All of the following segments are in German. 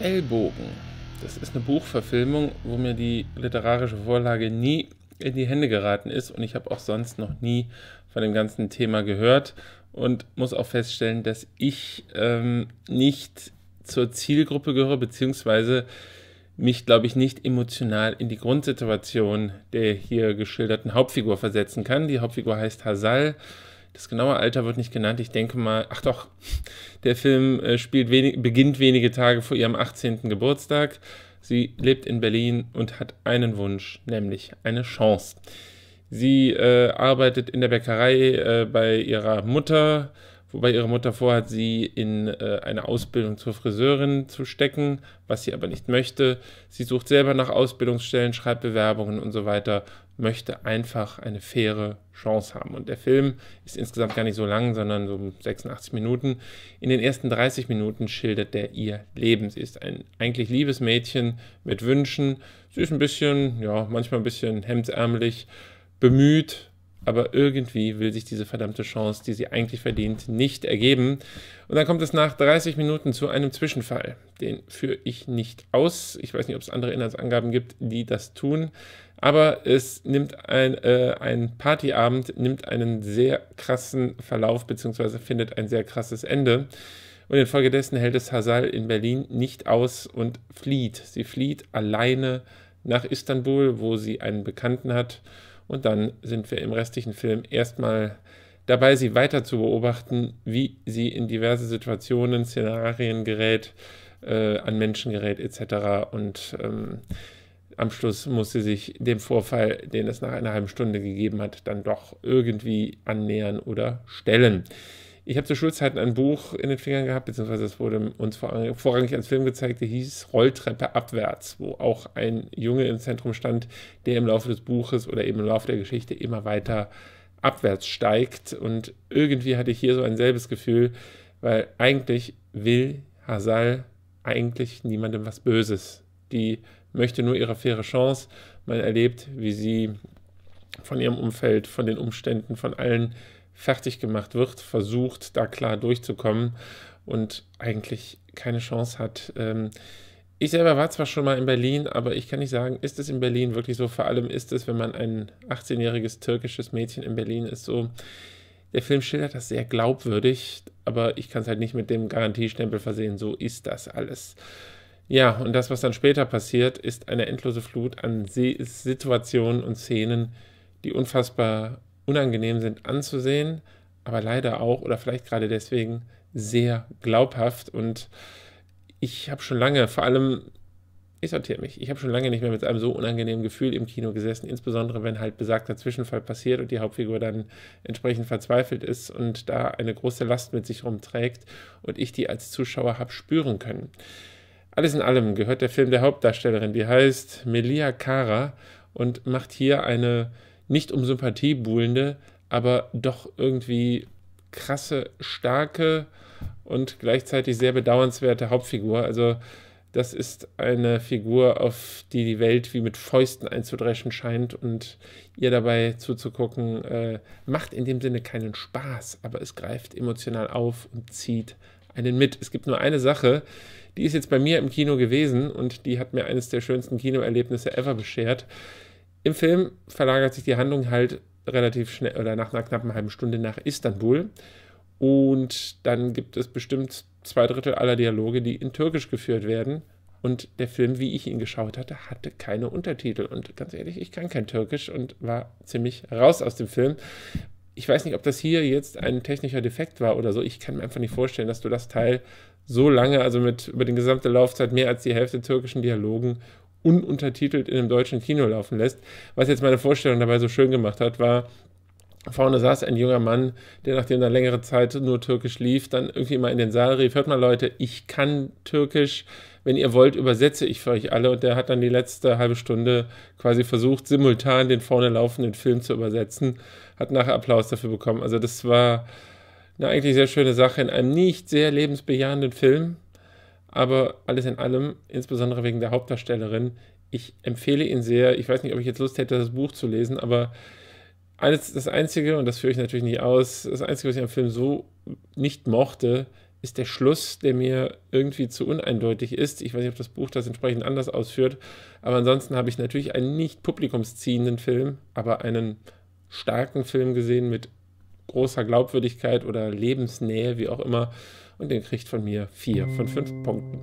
Ellbogen. Das ist eine Buchverfilmung, wo mir die literarische Vorlage nie in die Hände geraten ist und ich habe auch sonst noch nie von dem ganzen Thema gehört und muss auch feststellen, dass ich ähm, nicht zur Zielgruppe gehöre, beziehungsweise mich, glaube ich, nicht emotional in die Grundsituation der hier geschilderten Hauptfigur versetzen kann. Die Hauptfigur heißt Hasal das genaue Alter wird nicht genannt. Ich denke mal, ach doch, der Film äh, spielt wenig, beginnt wenige Tage vor ihrem 18. Geburtstag. Sie lebt in Berlin und hat einen Wunsch, nämlich eine Chance. Sie äh, arbeitet in der Bäckerei äh, bei ihrer Mutter, wobei ihre Mutter vorhat, sie in äh, eine Ausbildung zur Friseurin zu stecken, was sie aber nicht möchte. Sie sucht selber nach Ausbildungsstellen, schreibt Bewerbungen und so weiter, möchte einfach eine faire Chance haben. Und der Film ist insgesamt gar nicht so lang, sondern so 86 Minuten. In den ersten 30 Minuten schildert er ihr Leben. Sie ist ein eigentlich liebes Mädchen mit Wünschen. Sie ist ein bisschen, ja, manchmal ein bisschen hemdsärmlich bemüht, aber irgendwie will sich diese verdammte Chance, die sie eigentlich verdient, nicht ergeben. Und dann kommt es nach 30 Minuten zu einem Zwischenfall. Den führe ich nicht aus. Ich weiß nicht, ob es andere Inhaltsangaben gibt, die das tun. Aber es nimmt ein, äh, ein Partyabend, nimmt einen sehr krassen Verlauf, beziehungsweise findet ein sehr krasses Ende. Und infolgedessen hält es Hasal in Berlin nicht aus und flieht. Sie flieht alleine nach Istanbul, wo sie einen Bekannten hat und dann sind wir im restlichen Film erstmal dabei, sie weiter zu beobachten, wie sie in diverse Situationen, Szenarien gerät, äh, an Menschen gerät etc. Und ähm, am Schluss muss sie sich dem Vorfall, den es nach einer halben Stunde gegeben hat, dann doch irgendwie annähern oder stellen. Ich habe zu Schulzeiten ein Buch in den Fingern gehabt, beziehungsweise es wurde uns vorrangig als Film gezeigt, der hieß Rolltreppe abwärts, wo auch ein Junge im Zentrum stand, der im Laufe des Buches oder eben im Laufe der Geschichte immer weiter abwärts steigt. Und irgendwie hatte ich hier so ein selbes Gefühl, weil eigentlich will Hasal eigentlich niemandem was Böses. Die möchte nur ihre faire Chance. Man erlebt, wie sie von ihrem Umfeld, von den Umständen, von allen fertig gemacht wird, versucht, da klar durchzukommen und eigentlich keine Chance hat. Ähm, ich selber war zwar schon mal in Berlin, aber ich kann nicht sagen, ist es in Berlin wirklich so? Vor allem ist es, wenn man ein 18-jähriges türkisches Mädchen in Berlin ist, so. Der Film schildert das sehr glaubwürdig, aber ich kann es halt nicht mit dem Garantiestempel versehen. So ist das alles. Ja, und das, was dann später passiert, ist eine endlose Flut an Situationen und Szenen, die unfassbar unangenehm sind anzusehen, aber leider auch oder vielleicht gerade deswegen sehr glaubhaft. Und ich habe schon lange, vor allem, ich sortiere mich, ich habe schon lange nicht mehr mit einem so unangenehmen Gefühl im Kino gesessen, insbesondere wenn halt besagter Zwischenfall passiert und die Hauptfigur dann entsprechend verzweifelt ist und da eine große Last mit sich rumträgt und ich die als Zuschauer habe spüren können. Alles in allem gehört der Film der Hauptdarstellerin, die heißt Melia Cara und macht hier eine nicht um Sympathie buhlende, aber doch irgendwie krasse, starke und gleichzeitig sehr bedauernswerte Hauptfigur. Also das ist eine Figur, auf die die Welt wie mit Fäusten einzudreschen scheint und ihr dabei zuzugucken, äh, macht in dem Sinne keinen Spaß, aber es greift emotional auf und zieht einen mit. Es gibt nur eine Sache, die ist jetzt bei mir im Kino gewesen und die hat mir eines der schönsten Kinoerlebnisse ever beschert. Im Film verlagert sich die Handlung halt relativ schnell oder nach einer knappen halben Stunde nach Istanbul. Und dann gibt es bestimmt zwei Drittel aller Dialoge, die in Türkisch geführt werden. Und der Film, wie ich ihn geschaut hatte, hatte keine Untertitel. Und ganz ehrlich, ich kann kein Türkisch und war ziemlich raus aus dem Film. Ich weiß nicht, ob das hier jetzt ein technischer Defekt war oder so. Ich kann mir einfach nicht vorstellen, dass du das Teil so lange, also mit über die gesamte Laufzeit mehr als die Hälfte türkischen Dialogen ununtertitelt in einem deutschen Kino laufen lässt. Was jetzt meine Vorstellung dabei so schön gemacht hat, war, Vorne saß ein junger Mann, der nachdem er längere Zeit nur Türkisch lief, dann irgendwie mal in den Saal rief, hört mal Leute, ich kann Türkisch, wenn ihr wollt, übersetze ich für euch alle. Und der hat dann die letzte halbe Stunde quasi versucht, simultan den vorne laufenden Film zu übersetzen, hat nachher Applaus dafür bekommen. Also das war eine eigentlich sehr schöne Sache in einem nicht sehr lebensbejahenden Film, aber alles in allem, insbesondere wegen der Hauptdarstellerin, ich empfehle ihn sehr. Ich weiß nicht, ob ich jetzt Lust hätte, das Buch zu lesen, aber alles, das Einzige, und das führe ich natürlich nicht aus, das Einzige, was ich am Film so nicht mochte, ist der Schluss, der mir irgendwie zu uneindeutig ist. Ich weiß nicht, ob das Buch das entsprechend anders ausführt, aber ansonsten habe ich natürlich einen nicht publikumsziehenden Film, aber einen starken Film gesehen mit großer Glaubwürdigkeit oder Lebensnähe, wie auch immer und den kriegt von mir 4 von 5 Punkten.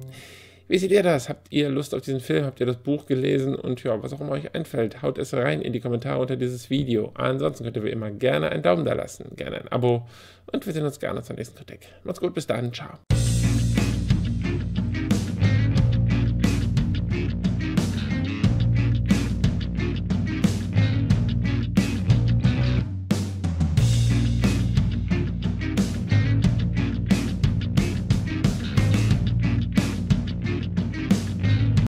Wie seht ihr das? Habt ihr Lust auf diesen Film? Habt ihr das Buch gelesen? Und ja, was auch immer euch einfällt, haut es rein in die Kommentare unter dieses Video. Ansonsten könnt ihr wie immer gerne einen Daumen da lassen, gerne ein Abo und wir sehen uns gerne zur nächsten Kritik. Macht's gut, bis dann, ciao.